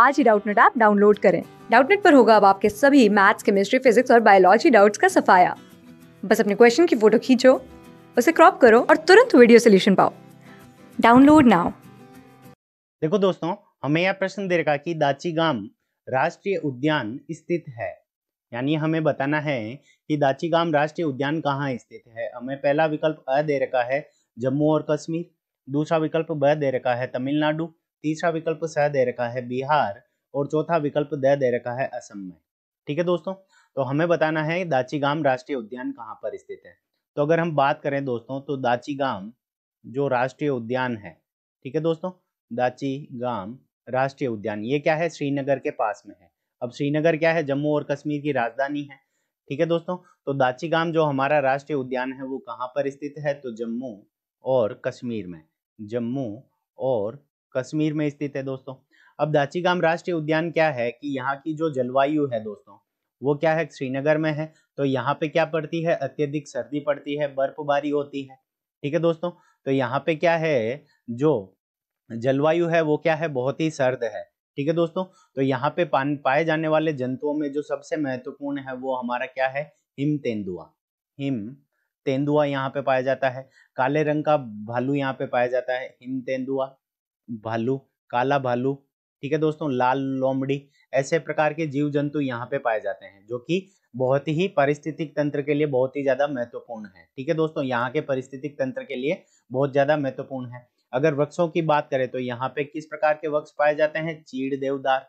आज ही Doubtnut app download करें डाउटनेट पर होगा अब आपके सभी मैथ्स केमिस्ट्री फिजिक्स और बायोलॉजी डाउट्स का सफाया बस अपने क्वेश्चन की फोटो खींचो उसे क्रॉप करो और तुरंत वीडियो सोल्यूशन पाओ डाउनलोड नाउ देखो दोस्तों हमें यह प्रश्न दे रखा कि दाची गांव राष्ट्रीय उद्यान स्थित है यानी हमें बताना है कि दाची गांव राष्ट्रीय उद्यान कहाँ स्थित है हमें पहला विकल्प अ दे रखा है जम्मू और कश्मीर दूसरा विकल्प ब दे रखा है तमिलनाडु तीसरा विकल्प स दे रखा है बिहार और चौथा विकल्प द दे रखा है असम में ठीक है दोस्तों तो हमें बताना है दाचीगाम राष्ट्रीय उद्यान कहाँ पर स्थित है तो अगर हम बात करें दोस्तों तो दाचीगाम जो राष्ट्रीय उद्यान है ठीक है दोस्तों दाचीगाम राष्ट्रीय उद्यान ये क्या है श्रीनगर के पास में है अब श्रीनगर क्या है जम्मू और कश्मीर की राजधानी है ठीक है दोस्तों तो दाचीगाम जो हमारा राष्ट्रीय उद्यान है वो कहाँ पर स्थित है तो जम्मू और कश्मीर में जम्मू और कश्मीर में स्थित है दोस्तों अब दाचीगाम राष्ट्रीय उद्यान क्या है कि यहाँ की जो जलवायु है दोस्तों वो क्या है श्रीनगर में है तो यहाँ पे क्या पड़ती है अत्यधिक सर्दी पड़ती है बर्फबारी होती है ठीक है दोस्तों तो यहाँ पे क्या है जो जलवायु है वो क्या है बहुत ही सर्द है ठीक है दोस्तों तो यहाँ पे पान पाए जाने वाले जंतुओं में जो सबसे महत्वपूर्ण है वो हमारा क्या है हिम तेंदुआ हिम तेंदुआ यहाँ पे पाया जाता है काले रंग का भालू यहाँ पे पाया जाता है हिम तेंदुआ भालू काला भालू ठीक है दोस्तों लाल लोमड़ी ऐसे प्रकार के जीव जंतु यहाँ पे पाए जाते हैं जो कि बहुत ही पारिस्थितिक तंत्र के लिए बहुत ही ज्यादा महत्वपूर्ण है ठीक है दोस्तों यहाँ के पारिस्थितिक तंत्र के लिए बहुत ज्यादा महत्वपूर्ण है अगर वृक्षों की बात करें तो यहाँ पे किस प्रकार के वृक्ष पाए जाते हैं चीड़ देवदार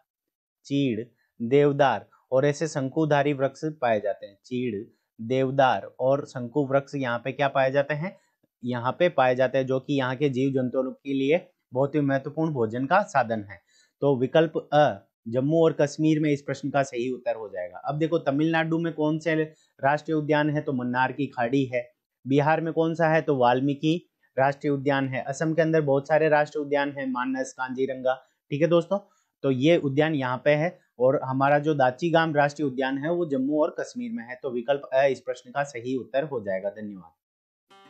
चीड़ देवदार और ऐसे शंकुधारी वृक्ष पाए जाते हैं चीड़ देवदार और शंकु वृक्ष यहाँ पे क्या पाए जाते हैं यहाँ पे पाए जाते हैं जो कि यहाँ के जीव जंतुओं के लिए बहुत ही महत्वपूर्ण भोजन का साधन है तो विकल्प अ जम्मू और कश्मीर में इस प्रश्न का सही उत्तर हो जाएगा अब देखो तमिलनाडु में कौन से राष्ट्रीय उद्यान है तो मन्नार की खाड़ी है बिहार में कौन सा है तो वाल्मीकि राष्ट्रीय उद्यान है असम के अंदर बहुत सारे राष्ट्रीय उद्यान है मानस कांजीरंगा ठीक है दोस्तों तो ये उद्यान यहाँ पे है और हमारा जो दाची राष्ट्रीय उद्यान है वो जम्मू और कश्मीर में है तो विकल्प अ इस प्रश्न का सही उत्तर हो जाएगा धन्यवाद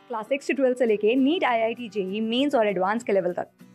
क्लास सिक्स से से लेके NEET I I T JEE mains और एडवांस के लेवल तक